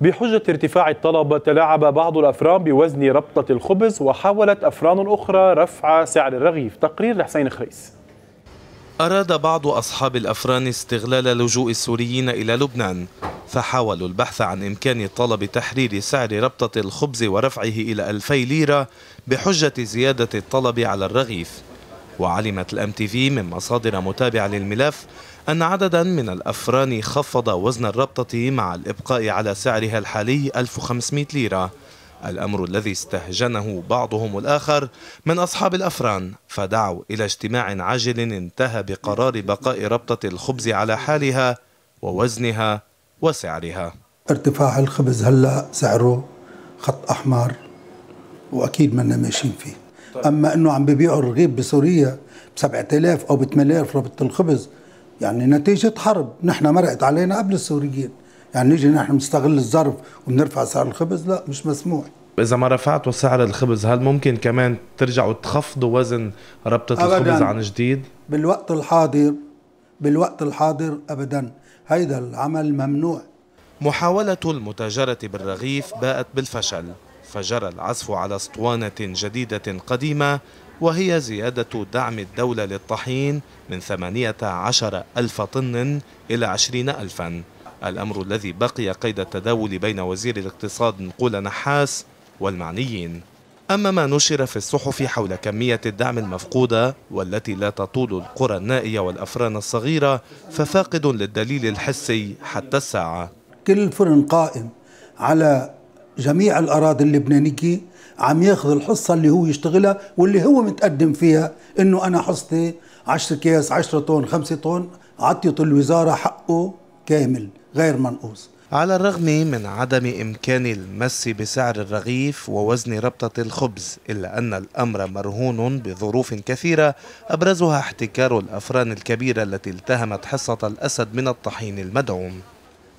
بحجة ارتفاع الطلب تلاعب بعض الأفران بوزن ربطة الخبز وحاولت أفران أخرى رفع سعر الرغيف تقرير لحسين خريس أراد بعض أصحاب الأفران استغلال لجوء السوريين إلى لبنان فحاولوا البحث عن إمكان طلب تحرير سعر ربطة الخبز ورفعه إلى 2000 ليرة بحجة زيادة الطلب على الرغيف وعلمت الام تي في من مصادر متابعة للملف أن عددا من الأفران خفض وزن الربطة مع الإبقاء على سعرها الحالي 1500 ليرة الأمر الذي استهجنه بعضهم الآخر من أصحاب الأفران فدعوا إلى اجتماع عاجل انتهى بقرار بقاء ربطة الخبز على حالها ووزنها وسعرها ارتفاع الخبز هلأ سعره خط أحمر وأكيد منا ماشيين فيه طيب. اما انه عم ببيعوا الرغيف بسوريا ب 7000 او ب 8000 ربطه الخبز يعني نتيجه حرب نحن مرقت علينا قبل السوريين يعني نيجي نحن نستغل الظرف وبنرفع سعر الخبز لا مش مسموح اذا ما رفعتوا سعر الخبز هل ممكن كمان ترجعوا تخفضوا وزن ربطه الخبز عن جديد بالوقت الحاضر بالوقت الحاضر ابدا هيدا العمل ممنوع محاوله المتاجره بالرغيف باءت بالفشل فجرى العزف على اسطوانة جديدة قديمة وهي زيادة دعم الدولة للطحين من 18 ألف طن إلى 20 ألفا الأمر الذي بقي قيد التداول بين وزير الاقتصاد نقول نحاس والمعنيين أما ما نشر في الصحف حول كمية الدعم المفقودة والتي لا تطول القرى النائية والأفران الصغيرة ففاقد للدليل الحسي حتى الساعة كل فرن قائم على جميع الاراضي اللبنانيه عم ياخذ الحصه اللي هو يشتغلها واللي هو متقدم فيها انه انا حصتي 10 كياس 10 طن 5 طن عطيت الوزاره حقه كامل غير منقوص على الرغم من عدم إمكان المس بسعر الرغيف ووزن ربطة الخبز إلا أن الأمر مرهون بظروف كثيرة أبرزها احتكار الأفران الكبيرة التي التهمت حصة الأسد من الطحين المدعوم